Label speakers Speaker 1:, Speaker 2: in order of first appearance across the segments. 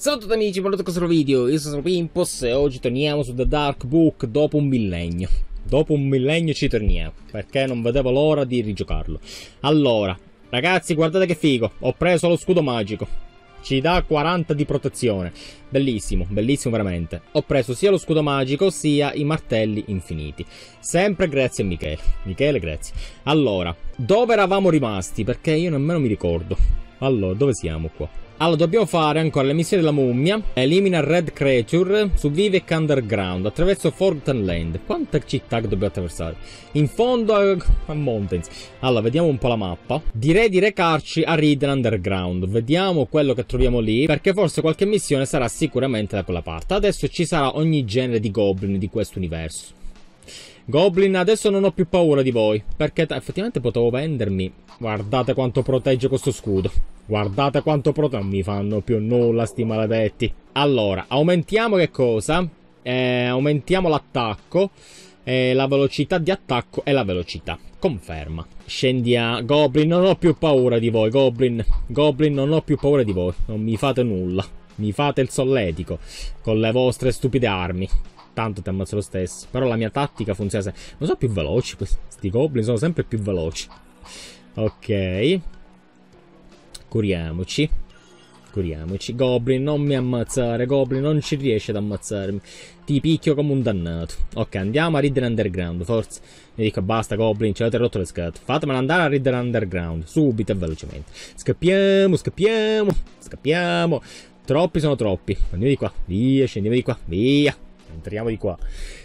Speaker 1: Ciao a tutti amici, benvenuti a questo video, io sono Pimpos e oggi torniamo su The Dark Book dopo un millennio. Dopo un millennio ci torniamo, perché non vedevo l'ora di rigiocarlo. Allora, ragazzi guardate che figo, ho preso lo scudo magico. Ci dà 40 di protezione. Bellissimo, bellissimo veramente. Ho preso sia lo scudo magico sia i martelli infiniti. Sempre grazie a Michele. Michele, grazie. Allora, dove eravamo rimasti? Perché io nemmeno mi ricordo. Allora, dove siamo qua? Allora, dobbiamo fare ancora le missioni della mummia. Elimina Red Creature su Vivek Underground attraverso Forgotten Land. Quante città che dobbiamo attraversare? In fondo a, a Mountains. Allora, vediamo un po' la mappa. Direi di recarci a Riden Underground. Vediamo quello che troviamo lì, perché forse qualche missione sarà sicuramente da quella parte. Adesso ci sarà ogni genere di goblin di questo universo. Goblin, adesso non ho più paura di voi. Perché effettivamente potevo vendermi. Guardate quanto protegge questo scudo. Guardate quanto protegge. Non mi fanno più nulla sti maledetti. Allora, aumentiamo che cosa? Eh, aumentiamo l'attacco. Eh, la velocità di attacco e la velocità. Conferma. Scendi a Goblin, non ho più paura di voi. Goblin, Goblin, non ho più paura di voi. Non mi fate nulla. Mi fate il solletico con le vostre stupide armi tanto ti ammazzo lo stesso. Però la mia tattica funziona sempre. Non sono più veloci questi goblin, sono sempre più veloci. Ok. Curiamoci. Curiamoci. Goblin, non mi ammazzare. Goblin, non ci riesce ad ammazzarmi. Ti picchio come un dannato. Ok, andiamo a Ridden Underground, forza. Mi dico, basta, Goblin, ci avete rotto le scatole. Fatemelo andare a Ridden Underground, subito e velocemente. Scappiamo, scappiamo, scappiamo. Troppi sono troppi. Andiamo di qua, via, scendiamo di qua, via entriamo di qua.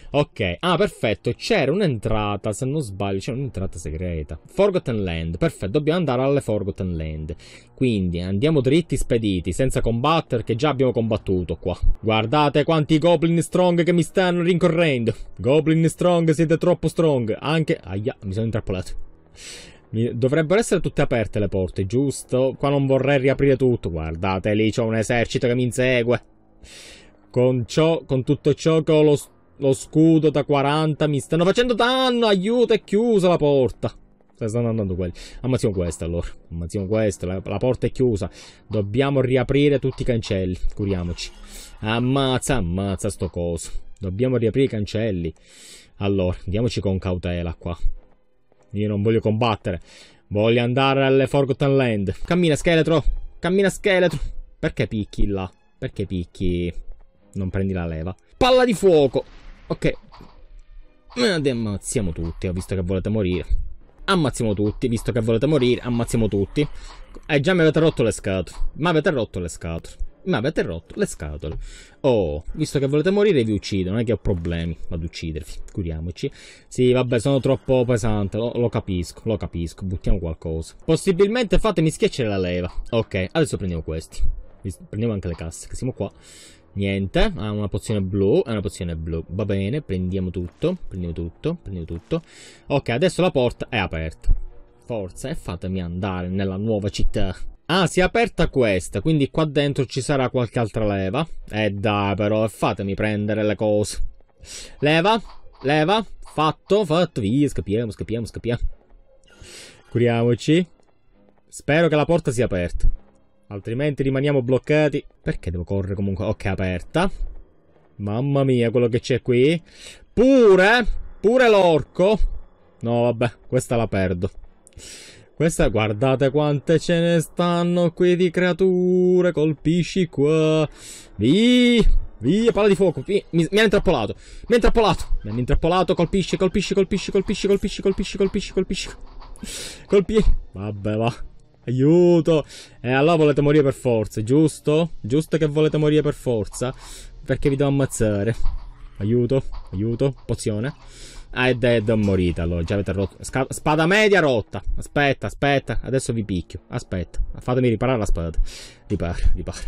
Speaker 1: Ok, ah perfetto, c'era un'entrata, se non sbaglio, c'era un'entrata segreta. Forgotten Land, perfetto, dobbiamo andare alle Forgotten Land. Quindi andiamo dritti spediti, senza combattere, che già abbiamo combattuto qua. Guardate quanti Goblin Strong che mi stanno rincorrendo. Goblin Strong, siete troppo strong. Anche... Aia, mi sono intrappolato. Mi... Dovrebbero essere tutte aperte le porte, giusto? Qua non vorrei riaprire tutto. Guardate, lì c'è un esercito che mi insegue. Con, ciò, con tutto ciò che ho lo, lo scudo da 40 mi stanno facendo danno. Aiuto, è chiusa la porta. Stanno andando quelli. Ammazziamo questa allora. Ammazziamo questa. La, la, porta è chiusa. Dobbiamo riaprire tutti i cancelli. Curiamoci. Ammazza, ammazza sto coso. Dobbiamo riaprire i cancelli. Allora, andiamoci con cautela qua. Io non voglio combattere. Voglio andare alle Forgotten Land. Cammina, scheletro. Cammina, scheletro. Perché picchi là? Perché picchi? Non prendi la leva. Palla di fuoco. Ok. Eh, ammazziamo tutti, ho visto che volete morire. Ammazziamo tutti, visto che volete morire, ammazziamo tutti. E eh, già mi avete rotto le scatole. Ma avete rotto le scatole. Ma avete rotto le scatole. Oh, visto che volete morire vi uccido, non è che ho problemi ad uccidervi. Curiamoci. Sì, vabbè, sono troppo pesante, lo, lo capisco, lo capisco. Buttiamo qualcosa. Possibilmente fatemi schiacciare la leva. Ok, adesso prendiamo questi. Prendiamo anche le casse, che siamo qua. Niente, ha una pozione blu, è una pozione blu. Va bene, prendiamo tutto, prendiamo tutto, prendiamo tutto. Ok, adesso la porta è aperta. Forza, e fatemi andare nella nuova città. Ah, si è aperta questa, quindi qua dentro ci sarà qualche altra leva. Eh dai, però, fatemi prendere le cose. Leva, leva, fatto, fatto, via, scappiamo, scappiamo, scappiamo. Curiamoci. Spero che la porta sia aperta. Altrimenti rimaniamo bloccati. Perché devo correre comunque? Ok, aperta. Mamma mia, quello che c'è qui. Pure, pure l'orco. No, vabbè, questa la perdo. Questa, guardate quante ce ne stanno qui di creature. Colpisci qua. Via, via, palla di fuoco. Mi, mi, mi hanno intrappolato. Mi ha intrappolato. Mi hanno intrappolato. Colpisci, colpisci, colpisci, colpisci, colpisci, colpisci, colpisci, colpisci. Colpisci. Vabbè, va. Aiuto! E eh, allora volete morire per forza, giusto? Giusto che volete morire per forza? Perché vi devo ammazzare. Aiuto, aiuto, pozione. Ah, è dead, morita allora, già avete rotto. Sca spada media rotta. Aspetta, aspetta, adesso vi picchio. Aspetta, fatemi riparare la spada. Ripara, ripara.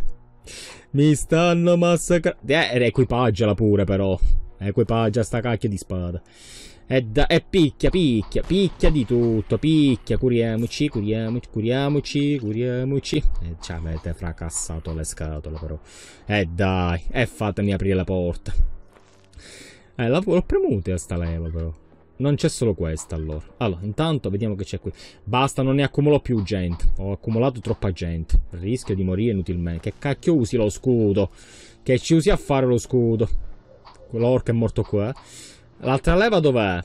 Speaker 1: Mi stanno massacrando. Eh, equipaggiala pure, però. Equipaggia sta cacchio di spada. E, da, picchia, picchia, picchia di tutto, picchia, curiamoci, curiamoci, curiamoci, curiamoci. E eh, ci avete fracassato le scatole però. E eh, dai, e fatemi aprire la porta. Eh, l'ho premuta sta leva però. Non c'è solo questa allora. Allora, intanto vediamo che c'è qui. Basta, non ne accumulo più gente. Ho accumulato troppa gente. Rischio di morire inutilmente. Che cacchio usi lo scudo? Che ci usi a fare lo scudo? Quell'orca è morto qua. Eh. L'altra leva dov'è?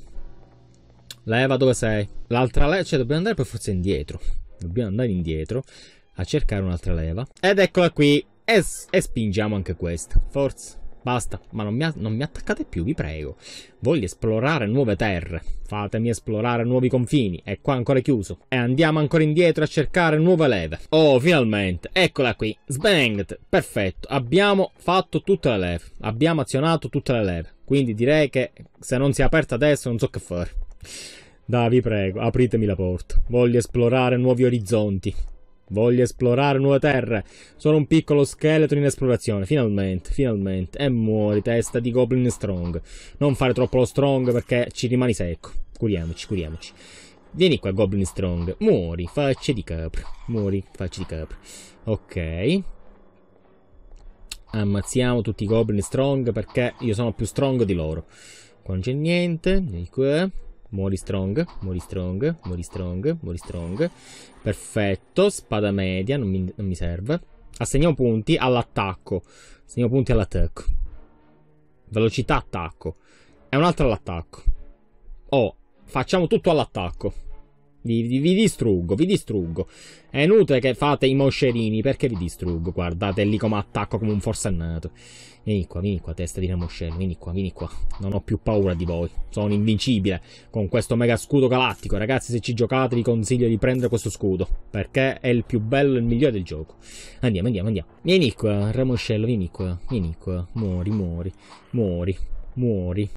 Speaker 1: Leva dove sei? L'altra leva... Cioè, dobbiamo andare per forza indietro. Dobbiamo andare indietro a cercare un'altra leva. Ed eccola qui. E, e spingiamo anche questa. Forza. Basta, ma non mi, non mi, attaccate più, vi prego. Voglio esplorare nuove terre. Fatemi esplorare nuovi confini. È qua ancora chiuso. E andiamo ancora indietro a cercare nuove leve. Oh, finalmente. Eccola qui. Sbanged. Perfetto. Abbiamo fatto tutte le leve. Abbiamo azionato tutte le leve. Quindi direi che se non si è aperta adesso non so che fare. Dai, vi prego, apritemi la porta. Voglio esplorare nuovi orizzonti. Voglio esplorare nuove terre. Sono un piccolo scheletro in esplorazione. Finalmente, finalmente. E muori, testa di Goblin Strong. Non fare troppo lo strong perché ci rimani secco. Curiamoci, curiamoci. Vieni qua, Goblin Strong. Muori, facce di capra. Muori, facce di capra. Ok. Ammazziamo tutti i Goblin Strong perché io sono più strong di loro. Qua non c'è niente. Vieni qua. Mori strong, mori strong, mori strong, mori strong. Perfetto, spada media, non mi, non mi serve. Assegniamo punti all'attacco. Assegniamo punti all'attacco. Velocità attacco. È un altro all'attacco. Oh, facciamo tutto all'attacco. Vi, vi, vi, distruggo, vi distruggo. È inutile che fate i moscerini, perché vi distruggo. Guardate lì come attacco come un forsennato. Vieni qua, vieni qua, testa di ramoscello, vieni qua, vieni qua. Non ho più paura di voi. Sono invincibile con questo mega scudo galattico. Ragazzi, se ci giocate vi consiglio di prendere questo scudo, perché è il più bello e il migliore del gioco. Andiamo, andiamo, andiamo. Vieni qua, ramoscello, vieni qua, vieni qua. Muori, muori, muori, muori.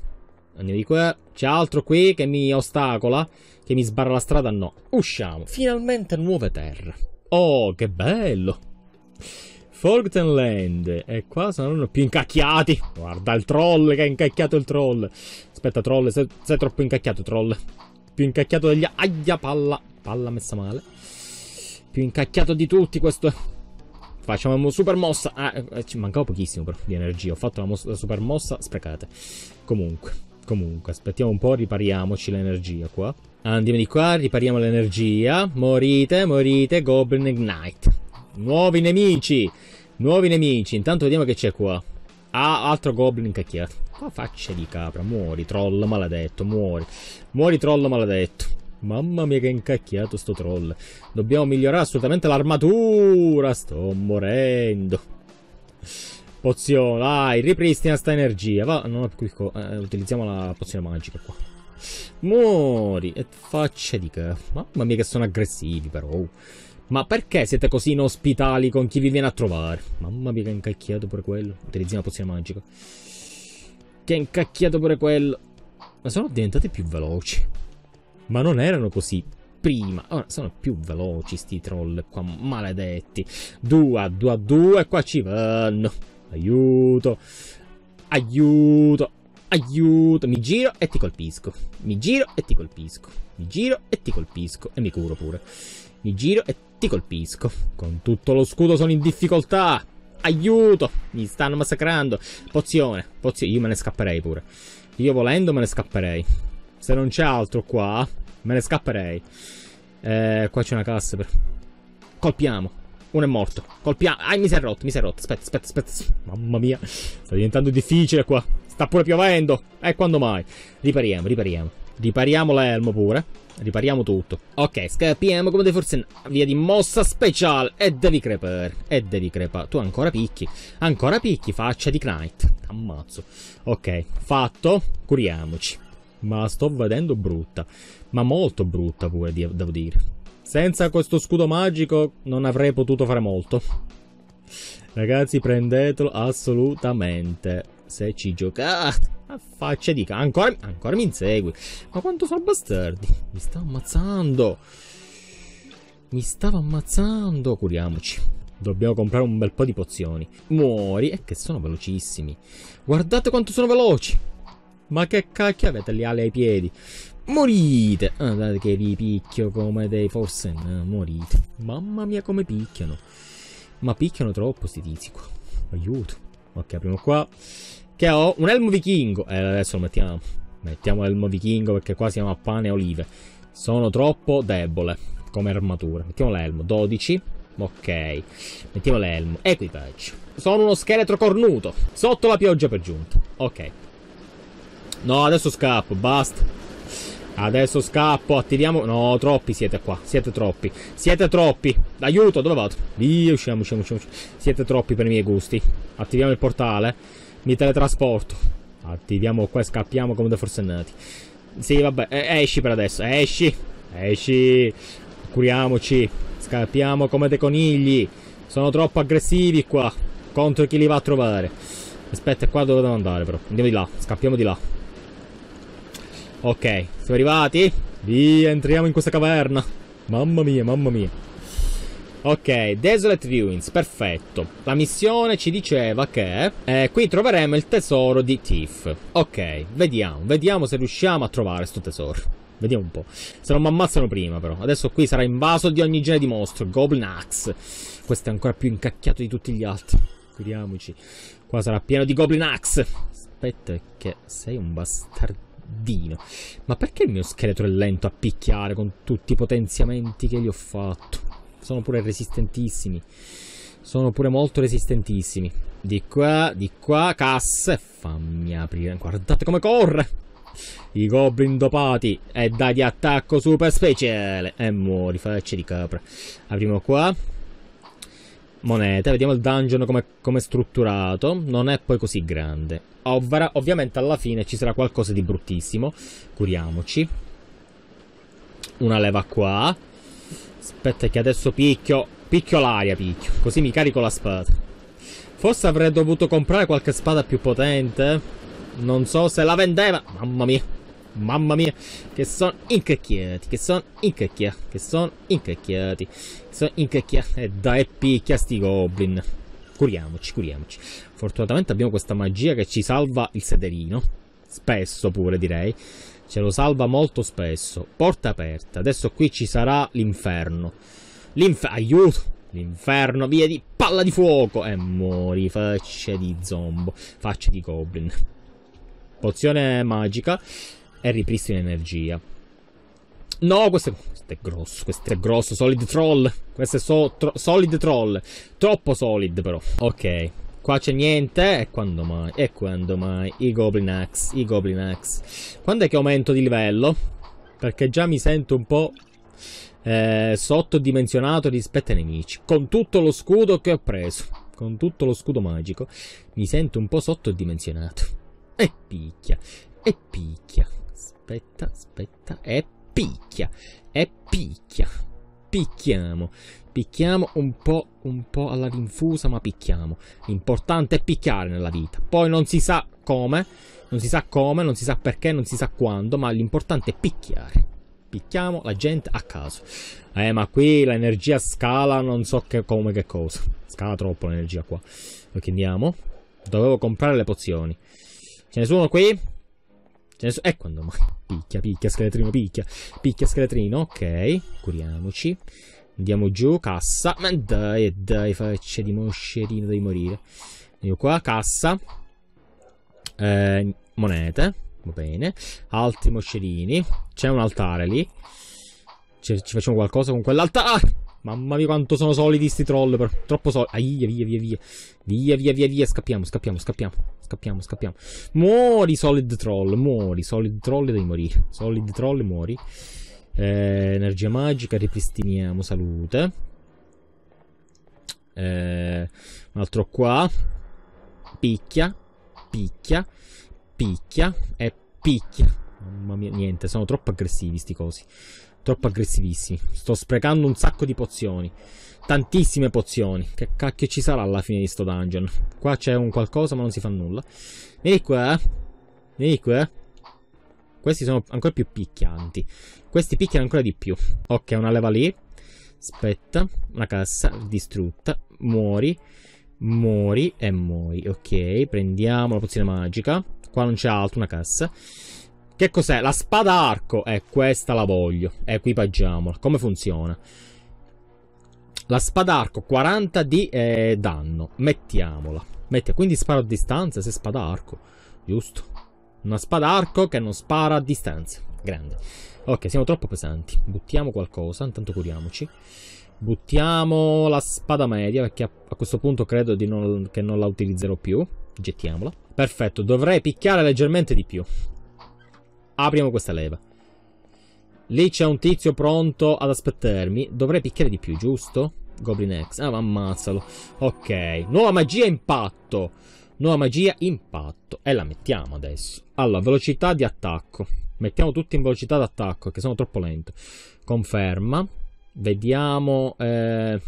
Speaker 1: Andiamo di qua. C'è altro qui che mi ostacola, che mi sbarra la strada? No. Usciamo. Finalmente nuove terre. Oh, che bello. Forgotten Land. E qua sono più incacchiati. Guarda il troll che ha incacchiato il troll. Aspetta, troll, sei, sei troppo incacchiato, troll. Più incacchiato degli... Aia, palla. Palla messa male. Più incacchiato di tutti questo... Facciamo una super mossa. Ah, eh, ci mancava pochissimo però di energia. Ho fatto la, mossa, la super mossa sprecate. Comunque. Comunque, aspettiamo un po', ripariamoci l'energia qua. Andiamo di qua, ripariamo l'energia. Morite, morite, Goblin Ignite. Nuovi nemici! Nuovi nemici. Intanto vediamo che c'è qua. Ah, altro Goblin cacchiato. Ma faccia di capra, muori, troll maledetto, muori. Muori, troll maledetto. Mamma mia che incacchiato sto troll. Dobbiamo migliorare assolutamente l'armatura. Sto morendo. Pozione, dai, ripristina sta energia. Va, non ho più clicco, eh, utilizziamo la pozione magica qua. Muori, e faccia di che. Mamma mia che sono aggressivi però. Ma perché siete così inospitali con chi vi viene a trovare? Mamma mia che incacchiato pure quello. Utilizziamo la pozione magica. Che incacchiato pure quello. Ma sono diventati più veloci. Ma non erano così prima. Ora sono più veloci sti troll qua, maledetti. Due a due a 2, qua ci vanno. Aiuto. Aiuto. Aiuto. Mi giro e ti colpisco. Mi giro e ti colpisco. Mi giro e ti colpisco. E mi curo pure. Mi giro e ti colpisco. Con tutto lo scudo sono in difficoltà. Aiuto. Mi stanno massacrando. Pozione. Pozione. Io me ne scapperei pure. Io volendo me ne scapperei. Se non c'è altro qua, me ne scapperei. Eh, qua c'è una classe Per... Colpiamo. Uno è morto. Colpiamo. Ah, mi si è rotto, mi si è rotto. Aspetta, aspetta, aspetta. Mamma mia. Sta diventando difficile qua. Sta pure piovendo. E eh, quando mai? Ripariamo, ripariamo. Ripariamo l'elmo pure. Ripariamo tutto. Ok, scappiamo come dei forse. Via di mossa speciale. E devi creper. E devi crepa. Tu ancora picchi. Ancora picchi, faccia di Knight. Ammazzo. Ok, fatto. Curiamoci. Ma sto vedendo brutta. Ma molto brutta pure, devo dire. Senza questo scudo magico non avrei potuto fare molto. Ragazzi, prendetelo assolutamente. Se ci giocate. A faccia di cane. Ancora, ancora mi insegui. Ma quanto sono bastardi. Mi sta ammazzando. Mi stava ammazzando. Curiamoci. Dobbiamo comprare un bel po' di pozioni. Muori. E eh, che sono velocissimi. Guardate quanto sono veloci. Ma che cacchio avete lì alle ai piedi? Morite! Ah, guardate che vi picchio come dei Forsen. No, morite. Mamma mia come picchiano. Ma picchiano troppo sti tizi qua. Aiuto. Ok, apriamo qua. Che ho un elmo vichingo. Eh, adesso lo mettiamo. Mettiamo l'elmo vichingo perché qua siamo a pane e olive. Sono troppo debole come armatura. Mettiamo l'elmo. 12. Ok. Mettiamo l'elmo. Equipaggio. Sono uno scheletro cornuto. Sotto la pioggia per giunta. Ok. No, adesso scappo. Basta. Adesso scappo, attiviamo... No, troppi siete qua, siete troppi. Siete troppi. Aiuto, dove vado? Via, usciamo, usciamo, usciamo. Siete troppi per i miei gusti. Attiviamo il portale. Mi teletrasporto. Attiviamo qua e scappiamo come dei forsennati. Sì, vabbè, esci per adesso, esci. Esci. Curiamoci. Scappiamo come dei conigli. Sono troppo aggressivi qua. Contro chi li va a trovare. Aspetta, qua dove devo andare però. Andiamo di là, scappiamo di là. Ok, siamo arrivati? Via, entriamo in questa caverna. Mamma mia, mamma mia. Ok, Desolate Ruins, perfetto. La missione ci diceva che eh, qui troveremo il tesoro di Tiff. Ok, vediamo, vediamo se riusciamo a trovare questo tesoro. Vediamo un po'. Se non mi ammazzano prima, però. Adesso qui sarà invaso di ogni genere di mostro. Goblin Axe. Questo è ancora più incacchiato di tutti gli altri. Curiamoci. Qua sarà pieno di Goblin Axe. Aspetta, che sei un bastardo comodino. Ma perché il mio scheletro è lento a picchiare con tutti i potenziamenti che gli ho fatto? Sono pure resistentissimi. Sono pure molto resistentissimi. Di qua, di qua, casse. Fammi aprire. Guardate come corre. I goblin dopati. E dai di attacco super speciale. E muori, frecce di capra. Apriamo qua monete. Vediamo il dungeon come è strutturato. Non è poi così grande. Ovvara. Ovviamente alla fine ci sarà qualcosa di bruttissimo. Curiamoci. Una leva qua. Aspetta che adesso picchio. Picchio l'aria, picchio. Così mi carico la spada. Forse avrei dovuto comprare qualche spada più potente. Non so se la vendeva. Mamma mia. Mamma mia. Che sono incacchiati. Che sono incacchiati. Che sono incacchiati. Che sono incacchiati. E eh, dai picchia sti goblin curiamoci, curiamoci. Fortunatamente abbiamo questa magia che ci salva il sederino. Spesso pure direi. Ce lo salva molto spesso. Porta aperta. Adesso qui ci sarà l'inferno. L'inferno. Aiuto! L'inferno, via di palla di fuoco! E muori, facce di zombo, facce di goblin. Pozione magica e ripristino energia. No, questo è, questo è, grosso, questo è grosso, solid troll. Questo è so, tro, solid troll. Troppo solid però. Ok, qua c'è niente. E quando mai? E quando mai? I Goblin Axe, i Goblin Axe. Quando è che aumento di livello? Perché già mi sento un po' eh, sottodimensionato rispetto ai nemici. Con tutto lo scudo che ho preso. Con tutto lo scudo magico. Mi sento un po' sottodimensionato. E picchia, e picchia. Aspetta, aspetta, e picchia, e picchia. Picchiamo, picchiamo un po', un po' alla rinfusa, ma picchiamo. L'importante è picchiare nella vita. Poi non si sa come, non si sa come, non si sa perché, non si sa quando, ma l'importante è picchiare picchiamo la gente a caso. Eh, ma qui l'energia scala non so che, come che cosa. Scala troppo l'energia qua. Ok, andiamo. Dovevo comprare le pozioni. Ce ne sono qui? Ce ne so- ecco Picchia, picchia, scheletrino, picchia. Picchia, scheletrino, ok. Curiamoci. Andiamo giù, cassa. Ma dai, dai, faccia di moscerino, devi morire. Andiamo qua, cassa. Eh, monete. Va bene. Altri moscerini. C'è un altare lì. ci, ci facciamo qualcosa con quell'altare. Ah! Mamma mia quanto sono solidi sti troll, però. troppo solidi. Aia, via, via, via. Via, via, via, via, scappiamo, scappiamo, scappiamo. Scappiamo, scappiamo. Muori solid troll, muori, solid troll devi morire. Solid troll muori. Eh, energia magica, ripristiniamo salute. Eh, un altro qua. Picchia, picchia, picchia e picchia. Mamma mia, niente, sono troppo aggressivi sti cosi. Troppo aggressivissimi. Sto sprecando un sacco di pozioni. Tantissime pozioni. Che cacchio ci sarà alla fine di sto dungeon? Qua c'è un qualcosa ma non si fa nulla. Vieni qua. Eh. Vieni qua. Eh. Questi sono ancora più picchianti. Questi picchiano ancora di più. Ok, una leva lì. Aspetta. Una cassa distrutta. Muori. Muori e muori. Ok, prendiamo la pozione magica. Qua non c'è altro, una cassa. Che cos'è? La spada arco. Eh, questa la voglio. Equipaggiamola. Come funziona? La spada arco, 40 di eh, danno. Mettiamola. Metti, quindi sparo a distanza se spada arco. Giusto. Una spada arco che non spara a distanza. Grande. Ok, siamo troppo pesanti. Buttiamo qualcosa, intanto curiamoci. Buttiamo la spada media perché a, a questo punto credo non, che non la utilizzerò più. Gettiamola. Perfetto, dovrei picchiare leggermente di più. Apriamo questa leva. Lì c'è un tizio pronto ad aspettarmi. Dovrei picchiare di più, giusto? Goblin X. Ah, ma ammazzalo. Ok. Nuova magia impatto. Nuova magia impatto. E la mettiamo adesso. Allora, velocità di attacco. Mettiamo tutti in velocità d'attacco, che sono troppo lento. Conferma. Vediamo... Eh...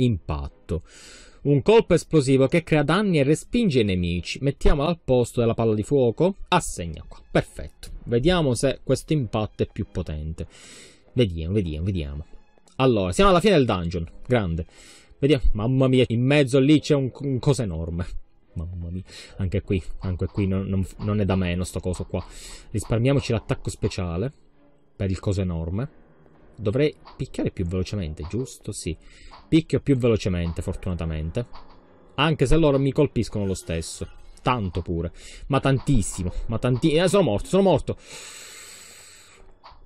Speaker 1: Impatto. Un colpo esplosivo che crea danni e respinge i nemici. Mettiamola al posto della palla di fuoco. Assegna qua. Perfetto. Vediamo se questo impatto è più potente. Vediamo, vediamo, vediamo. Allora, siamo alla fine del dungeon. Grande. Vediamo. Mamma mia, in mezzo lì c'è un, un cosa enorme. Mamma mia. Anche qui, anche qui non, non, non è da meno sto coso qua. Risparmiamoci l'attacco speciale. Per il coso enorme. Dovrei picchiare più velocemente, giusto? Sì. Picchio più velocemente, fortunatamente. Anche se loro mi colpiscono lo stesso. Tanto pure. Ma tantissimo. Ma tantissimo. Eh, sono morto, sono morto.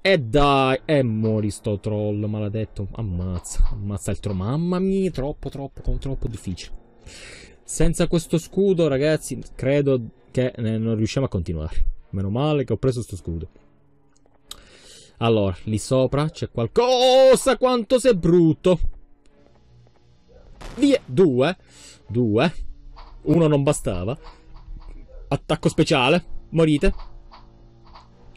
Speaker 1: E dai, e muori sto troll, maledetto. Ammazza, ammazza il troll. Mamma mia, troppo, troppo, troppo difficile. Senza questo scudo, ragazzi, credo che eh, non riusciamo a continuare. Meno male che ho preso sto scudo. Allora, lì sopra c'è qualcosa. Quanto sei brutto. Via. Due. Due. Uno non bastava. Attacco speciale. Morite.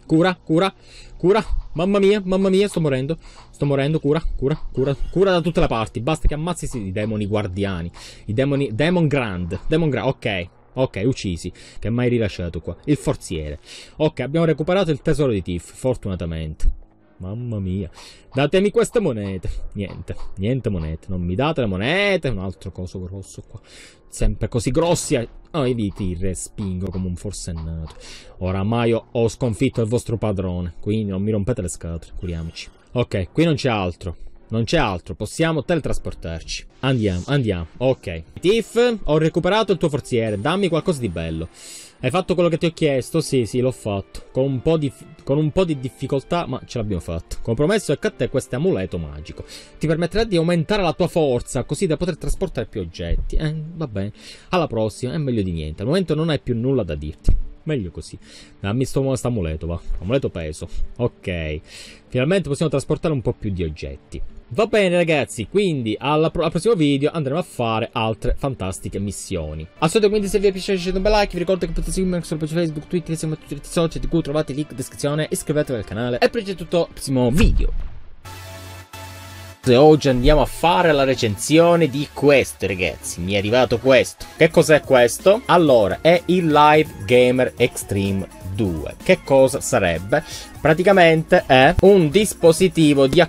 Speaker 1: Cura, cura, cura. Mamma mia, mamma mia, sto morendo. Sto morendo, cura, cura, cura, cura da tutte le parti. Basta che ammazzi i demoni guardiani. I demoni... Demon Grand. Demon Grand, ok. Ok, uccisi, che mai rilasciato qua. Il forziere. Ok, abbiamo recuperato il tesoro di Tiff, fortunatamente. Mamma mia. Datemi queste monete. Niente, niente monete. Non mi date le monete. Un altro coso grosso qua. Sempre così grossi. Oh, i viti respingo come un forsennato. Oramai ho sconfitto il vostro padrone. Quindi non mi rompete le scatole. Curiamoci. Ok, qui non c'è altro. Non c'è altro, possiamo teletrasportarci. Andiamo, andiamo. Ok. Tiff, ho recuperato il tuo forziere. Dammi qualcosa di bello. Hai fatto quello che ti ho chiesto? Sì, sì, l'ho fatto. Con un, po di, con un po' di difficoltà, ma ce l'abbiamo fatto. Compromesso è che a te questo amuleto magico. Ti permetterà di aumentare la tua forza, così da poter trasportare più oggetti. Eh, va bene. Alla prossima, è meglio di niente. Al momento non hai più nulla da dirti. Meglio così. Dammi ah, sto, sto amuleto, va. Amuleto peso. Ok. Finalmente possiamo trasportare un po' più di oggetti. Va bene ragazzi, quindi alla, al prossimo video andremo a fare altre fantastiche missioni. Al solito quindi se vi è piaciuto lasciate un bel like, vi ricordo che potete seguirmi anche sul pagina Facebook, Twitter, siamo tutti i social di cui trovate il link in descrizione, iscrivetevi al canale e poi c'è tutto al prossimo video oggi andiamo a fare la recensione di questo ragazzi mi è arrivato questo che cos'è questo? allora è il Live Gamer Extreme 2 che cosa sarebbe? praticamente è un dispositivo di